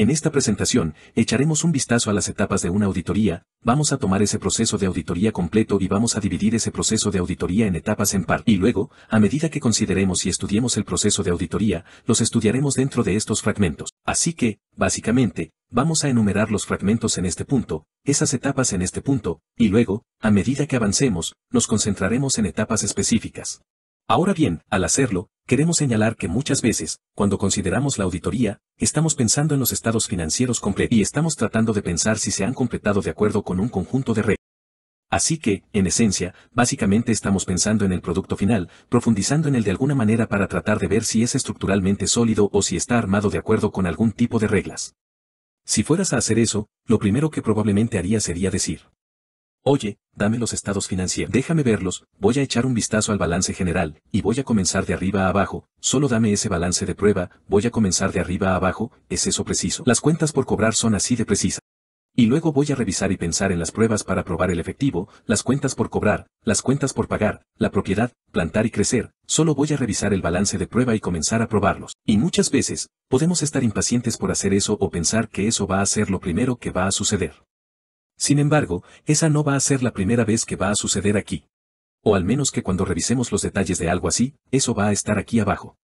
En esta presentación, echaremos un vistazo a las etapas de una auditoría, vamos a tomar ese proceso de auditoría completo y vamos a dividir ese proceso de auditoría en etapas en par. Y luego, a medida que consideremos y estudiemos el proceso de auditoría, los estudiaremos dentro de estos fragmentos. Así que, básicamente, vamos a enumerar los fragmentos en este punto, esas etapas en este punto, y luego, a medida que avancemos, nos concentraremos en etapas específicas. Ahora bien, al hacerlo, Queremos señalar que muchas veces, cuando consideramos la auditoría, estamos pensando en los estados financieros completos y estamos tratando de pensar si se han completado de acuerdo con un conjunto de reglas. Así que, en esencia, básicamente estamos pensando en el producto final, profundizando en él de alguna manera para tratar de ver si es estructuralmente sólido o si está armado de acuerdo con algún tipo de reglas. Si fueras a hacer eso, lo primero que probablemente haría sería decir, Oye, dame los estados financieros. Déjame verlos, voy a echar un vistazo al balance general, y voy a comenzar de arriba a abajo, solo dame ese balance de prueba, voy a comenzar de arriba a abajo, es eso preciso. Las cuentas por cobrar son así de precisas. Y luego voy a revisar y pensar en las pruebas para probar el efectivo, las cuentas por cobrar, las cuentas por pagar, la propiedad, plantar y crecer, solo voy a revisar el balance de prueba y comenzar a probarlos. Y muchas veces, podemos estar impacientes por hacer eso o pensar que eso va a ser lo primero que va a suceder. Sin embargo, esa no va a ser la primera vez que va a suceder aquí. O al menos que cuando revisemos los detalles de algo así, eso va a estar aquí abajo.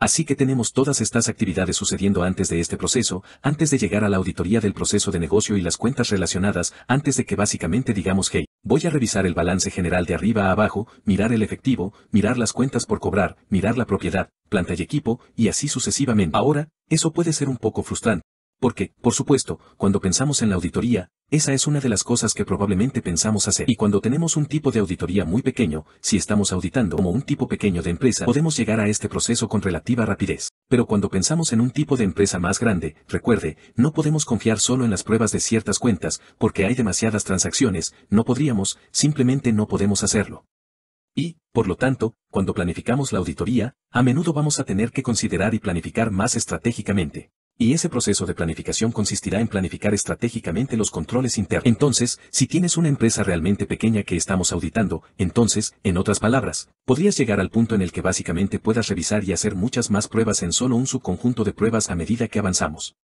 Así que tenemos todas estas actividades sucediendo antes de este proceso, antes de llegar a la auditoría del proceso de negocio y las cuentas relacionadas, antes de que básicamente digamos hey, voy a revisar el balance general de arriba a abajo, mirar el efectivo, mirar las cuentas por cobrar, mirar la propiedad, planta y equipo, y así sucesivamente. Ahora, eso puede ser un poco frustrante, porque, por supuesto, cuando pensamos en la auditoría, esa es una de las cosas que probablemente pensamos hacer. Y cuando tenemos un tipo de auditoría muy pequeño, si estamos auditando como un tipo pequeño de empresa, podemos llegar a este proceso con relativa rapidez. Pero cuando pensamos en un tipo de empresa más grande, recuerde, no podemos confiar solo en las pruebas de ciertas cuentas, porque hay demasiadas transacciones, no podríamos, simplemente no podemos hacerlo. Y, por lo tanto, cuando planificamos la auditoría, a menudo vamos a tener que considerar y planificar más estratégicamente. Y ese proceso de planificación consistirá en planificar estratégicamente los controles internos. Entonces, si tienes una empresa realmente pequeña que estamos auditando, entonces, en otras palabras, podrías llegar al punto en el que básicamente puedas revisar y hacer muchas más pruebas en solo un subconjunto de pruebas a medida que avanzamos.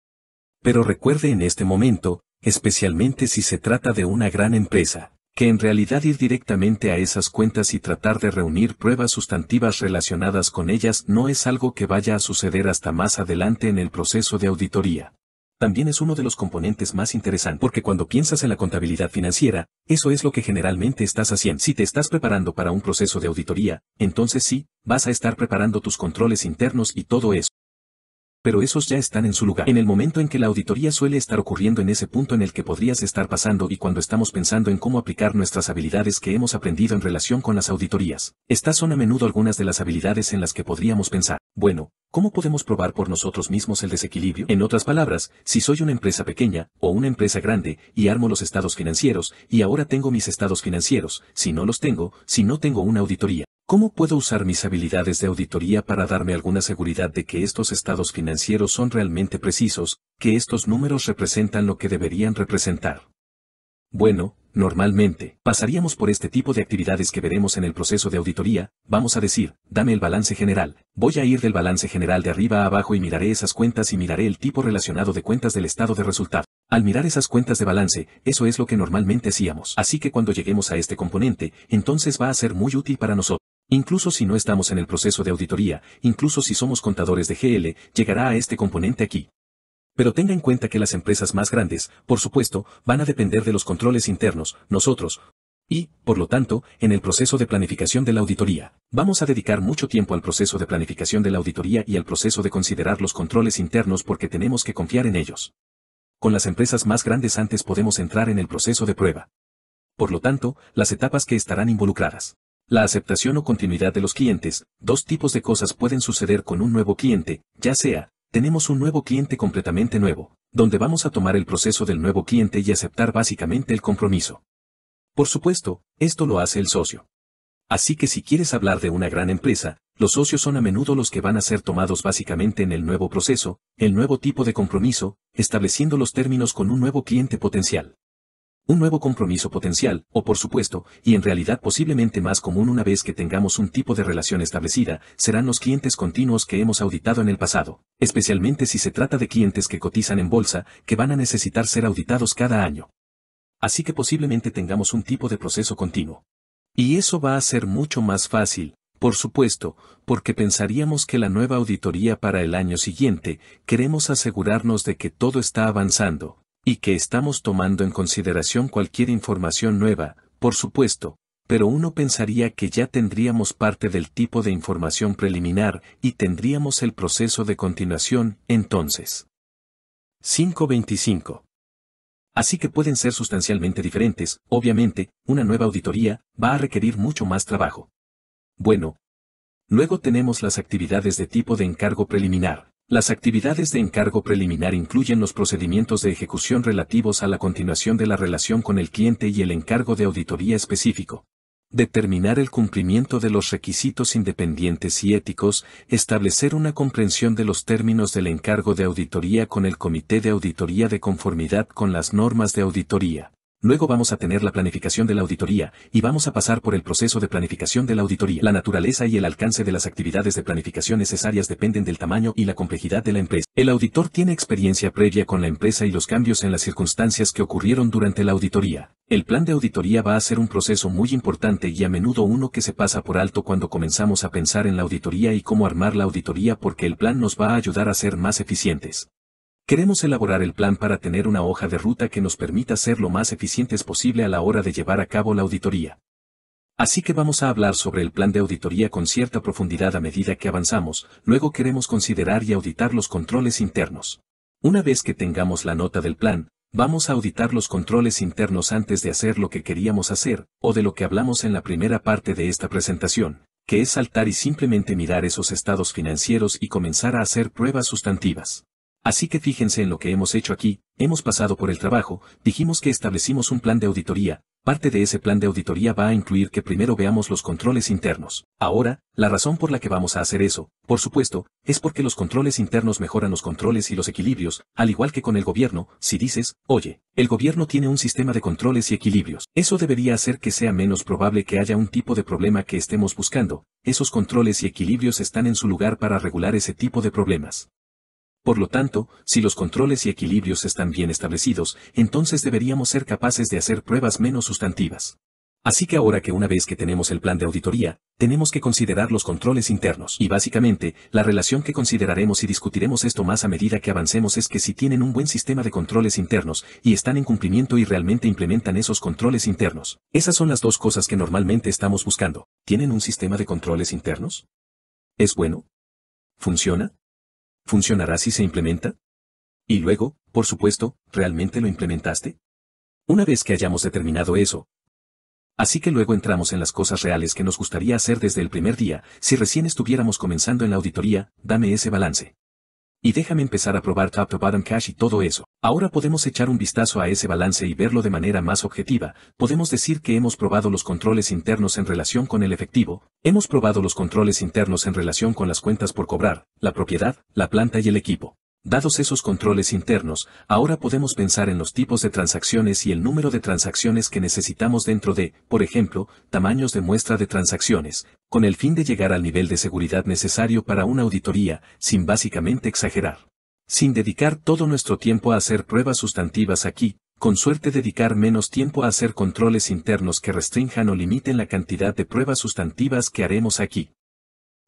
Pero recuerde en este momento, especialmente si se trata de una gran empresa, que en realidad ir directamente a esas cuentas y tratar de reunir pruebas sustantivas relacionadas con ellas no es algo que vaya a suceder hasta más adelante en el proceso de auditoría. También es uno de los componentes más interesantes porque cuando piensas en la contabilidad financiera, eso es lo que generalmente estás haciendo. Si te estás preparando para un proceso de auditoría, entonces sí, vas a estar preparando tus controles internos y todo eso pero esos ya están en su lugar. En el momento en que la auditoría suele estar ocurriendo en ese punto en el que podrías estar pasando y cuando estamos pensando en cómo aplicar nuestras habilidades que hemos aprendido en relación con las auditorías, estas son a menudo algunas de las habilidades en las que podríamos pensar. Bueno, ¿Cómo podemos probar por nosotros mismos el desequilibrio? En otras palabras, si soy una empresa pequeña o una empresa grande y armo los estados financieros y ahora tengo mis estados financieros, si no los tengo, si no tengo una auditoría, ¿Cómo puedo usar mis habilidades de auditoría para darme alguna seguridad de que estos estados financieros son realmente precisos, que estos números representan lo que deberían representar? Bueno, normalmente, pasaríamos por este tipo de actividades que veremos en el proceso de auditoría, vamos a decir, dame el balance general, voy a ir del balance general de arriba a abajo y miraré esas cuentas y miraré el tipo relacionado de cuentas del estado de resultado. Al mirar esas cuentas de balance, eso es lo que normalmente hacíamos. Así que cuando lleguemos a este componente, entonces va a ser muy útil para nosotros. Incluso si no estamos en el proceso de auditoría, incluso si somos contadores de GL, llegará a este componente aquí. Pero tenga en cuenta que las empresas más grandes, por supuesto, van a depender de los controles internos, nosotros, y, por lo tanto, en el proceso de planificación de la auditoría, vamos a dedicar mucho tiempo al proceso de planificación de la auditoría y al proceso de considerar los controles internos porque tenemos que confiar en ellos. Con las empresas más grandes antes podemos entrar en el proceso de prueba. Por lo tanto, las etapas que estarán involucradas. La aceptación o continuidad de los clientes, dos tipos de cosas pueden suceder con un nuevo cliente, ya sea, tenemos un nuevo cliente completamente nuevo, donde vamos a tomar el proceso del nuevo cliente y aceptar básicamente el compromiso. Por supuesto, esto lo hace el socio. Así que si quieres hablar de una gran empresa, los socios son a menudo los que van a ser tomados básicamente en el nuevo proceso, el nuevo tipo de compromiso, estableciendo los términos con un nuevo cliente potencial un nuevo compromiso potencial, o por supuesto, y en realidad posiblemente más común una vez que tengamos un tipo de relación establecida, serán los clientes continuos que hemos auditado en el pasado, especialmente si se trata de clientes que cotizan en bolsa, que van a necesitar ser auditados cada año. Así que posiblemente tengamos un tipo de proceso continuo. Y eso va a ser mucho más fácil, por supuesto, porque pensaríamos que la nueva auditoría para el año siguiente, queremos asegurarnos de que todo está avanzando, y que estamos tomando en consideración cualquier información nueva, por supuesto, pero uno pensaría que ya tendríamos parte del tipo de información preliminar y tendríamos el proceso de continuación, entonces. 525. Así que pueden ser sustancialmente diferentes, obviamente, una nueva auditoría va a requerir mucho más trabajo. Bueno. Luego tenemos las actividades de tipo de encargo preliminar, las actividades de encargo preliminar incluyen los procedimientos de ejecución relativos a la continuación de la relación con el cliente y el encargo de auditoría específico. Determinar el cumplimiento de los requisitos independientes y éticos, establecer una comprensión de los términos del encargo de auditoría con el Comité de Auditoría de conformidad con las normas de auditoría. Luego vamos a tener la planificación de la auditoría, y vamos a pasar por el proceso de planificación de la auditoría. La naturaleza y el alcance de las actividades de planificación necesarias dependen del tamaño y la complejidad de la empresa. El auditor tiene experiencia previa con la empresa y los cambios en las circunstancias que ocurrieron durante la auditoría. El plan de auditoría va a ser un proceso muy importante y a menudo uno que se pasa por alto cuando comenzamos a pensar en la auditoría y cómo armar la auditoría porque el plan nos va a ayudar a ser más eficientes. Queremos elaborar el plan para tener una hoja de ruta que nos permita ser lo más eficientes posible a la hora de llevar a cabo la auditoría. Así que vamos a hablar sobre el plan de auditoría con cierta profundidad a medida que avanzamos, luego queremos considerar y auditar los controles internos. Una vez que tengamos la nota del plan, vamos a auditar los controles internos antes de hacer lo que queríamos hacer, o de lo que hablamos en la primera parte de esta presentación, que es saltar y simplemente mirar esos estados financieros y comenzar a hacer pruebas sustantivas. Así que fíjense en lo que hemos hecho aquí, hemos pasado por el trabajo, dijimos que establecimos un plan de auditoría, parte de ese plan de auditoría va a incluir que primero veamos los controles internos. Ahora, la razón por la que vamos a hacer eso, por supuesto, es porque los controles internos mejoran los controles y los equilibrios, al igual que con el gobierno, si dices, oye, el gobierno tiene un sistema de controles y equilibrios. Eso debería hacer que sea menos probable que haya un tipo de problema que estemos buscando, esos controles y equilibrios están en su lugar para regular ese tipo de problemas. Por lo tanto, si los controles y equilibrios están bien establecidos, entonces deberíamos ser capaces de hacer pruebas menos sustantivas. Así que ahora que una vez que tenemos el plan de auditoría, tenemos que considerar los controles internos. Y básicamente, la relación que consideraremos y discutiremos esto más a medida que avancemos es que si tienen un buen sistema de controles internos y están en cumplimiento y realmente implementan esos controles internos. Esas son las dos cosas que normalmente estamos buscando. ¿Tienen un sistema de controles internos? ¿Es bueno? ¿Funciona? ¿Funcionará si se implementa? Y luego, por supuesto, ¿realmente lo implementaste? Una vez que hayamos determinado eso. Así que luego entramos en las cosas reales que nos gustaría hacer desde el primer día, si recién estuviéramos comenzando en la auditoría, dame ese balance. Y déjame empezar a probar top to bottom cash y todo eso. Ahora podemos echar un vistazo a ese balance y verlo de manera más objetiva. Podemos decir que hemos probado los controles internos en relación con el efectivo, hemos probado los controles internos en relación con las cuentas por cobrar, la propiedad, la planta y el equipo. Dados esos controles internos, ahora podemos pensar en los tipos de transacciones y el número de transacciones que necesitamos dentro de, por ejemplo, tamaños de muestra de transacciones, con el fin de llegar al nivel de seguridad necesario para una auditoría, sin básicamente exagerar. Sin dedicar todo nuestro tiempo a hacer pruebas sustantivas aquí, con suerte dedicar menos tiempo a hacer controles internos que restrinjan o limiten la cantidad de pruebas sustantivas que haremos aquí.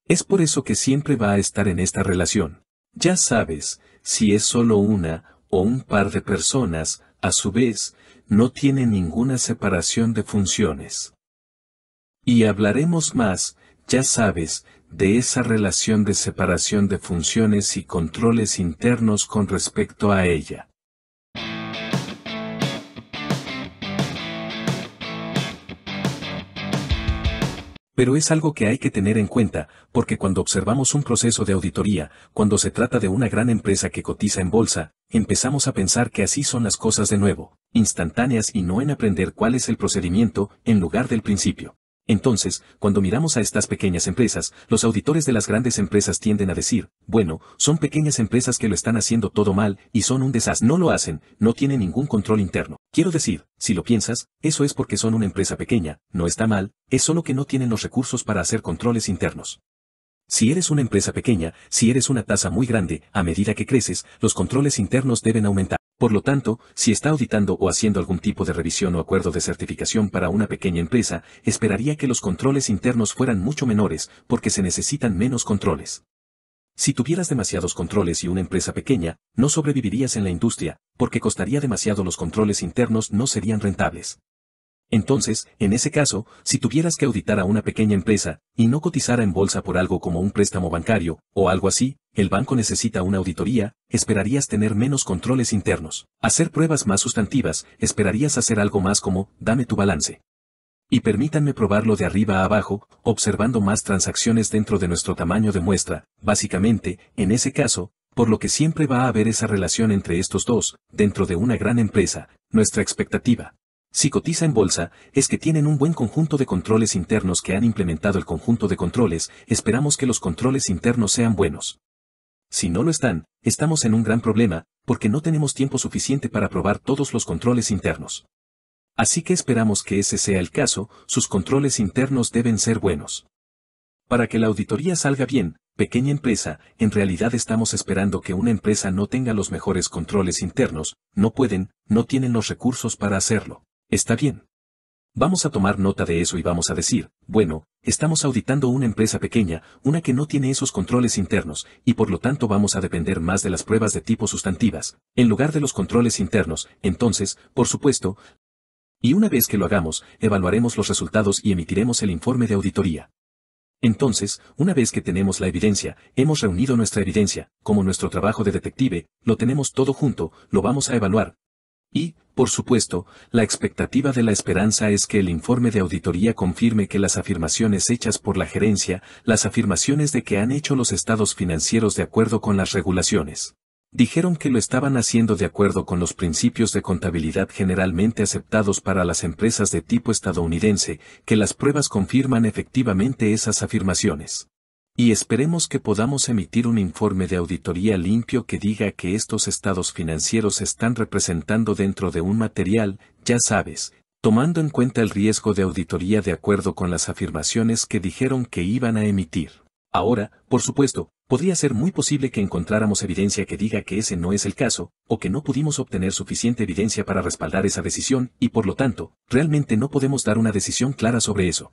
Es por eso que siempre va a estar en esta relación. Ya sabes, si es solo una o un par de personas, a su vez, no tiene ninguna separación de funciones. Y hablaremos más, ya sabes, de esa relación de separación de funciones y controles internos con respecto a ella. Pero es algo que hay que tener en cuenta, porque cuando observamos un proceso de auditoría, cuando se trata de una gran empresa que cotiza en bolsa, empezamos a pensar que así son las cosas de nuevo, instantáneas y no en aprender cuál es el procedimiento, en lugar del principio. Entonces, cuando miramos a estas pequeñas empresas, los auditores de las grandes empresas tienden a decir, bueno, son pequeñas empresas que lo están haciendo todo mal y son un desastre. No lo hacen, no tienen ningún control interno. Quiero decir, si lo piensas, eso es porque son una empresa pequeña, no está mal, es solo que no tienen los recursos para hacer controles internos. Si eres una empresa pequeña, si eres una tasa muy grande, a medida que creces, los controles internos deben aumentar. Por lo tanto, si está auditando o haciendo algún tipo de revisión o acuerdo de certificación para una pequeña empresa, esperaría que los controles internos fueran mucho menores, porque se necesitan menos controles. Si tuvieras demasiados controles y una empresa pequeña, no sobrevivirías en la industria, porque costaría demasiado los controles internos no serían rentables. Entonces, en ese caso, si tuvieras que auditar a una pequeña empresa, y no cotizara en bolsa por algo como un préstamo bancario, o algo así, el banco necesita una auditoría, esperarías tener menos controles internos. Hacer pruebas más sustantivas, esperarías hacer algo más como, dame tu balance. Y permítanme probarlo de arriba a abajo, observando más transacciones dentro de nuestro tamaño de muestra, básicamente, en ese caso, por lo que siempre va a haber esa relación entre estos dos, dentro de una gran empresa, nuestra expectativa. Si cotiza en bolsa, es que tienen un buen conjunto de controles internos que han implementado el conjunto de controles, esperamos que los controles internos sean buenos. Si no lo están, estamos en un gran problema, porque no tenemos tiempo suficiente para probar todos los controles internos. Así que esperamos que ese sea el caso, sus controles internos deben ser buenos. Para que la auditoría salga bien, pequeña empresa, en realidad estamos esperando que una empresa no tenga los mejores controles internos, no pueden, no tienen los recursos para hacerlo. Está bien. Vamos a tomar nota de eso y vamos a decir, bueno, estamos auditando una empresa pequeña, una que no tiene esos controles internos, y por lo tanto vamos a depender más de las pruebas de tipo sustantivas, en lugar de los controles internos, entonces, por supuesto, y una vez que lo hagamos, evaluaremos los resultados y emitiremos el informe de auditoría. Entonces, una vez que tenemos la evidencia, hemos reunido nuestra evidencia, como nuestro trabajo de detective, lo tenemos todo junto, lo vamos a evaluar, y, por supuesto, la expectativa de la esperanza es que el informe de auditoría confirme que las afirmaciones hechas por la gerencia, las afirmaciones de que han hecho los estados financieros de acuerdo con las regulaciones. Dijeron que lo estaban haciendo de acuerdo con los principios de contabilidad generalmente aceptados para las empresas de tipo estadounidense, que las pruebas confirman efectivamente esas afirmaciones. Y esperemos que podamos emitir un informe de auditoría limpio que diga que estos estados financieros están representando dentro de un material, ya sabes, tomando en cuenta el riesgo de auditoría de acuerdo con las afirmaciones que dijeron que iban a emitir. Ahora, por supuesto, podría ser muy posible que encontráramos evidencia que diga que ese no es el caso, o que no pudimos obtener suficiente evidencia para respaldar esa decisión, y por lo tanto, realmente no podemos dar una decisión clara sobre eso.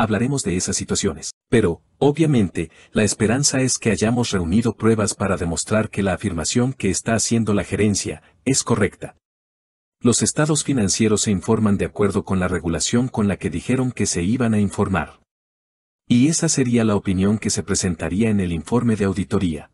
Hablaremos de esas situaciones. Pero, obviamente, la esperanza es que hayamos reunido pruebas para demostrar que la afirmación que está haciendo la gerencia es correcta. Los estados financieros se informan de acuerdo con la regulación con la que dijeron que se iban a informar. Y esa sería la opinión que se presentaría en el informe de auditoría.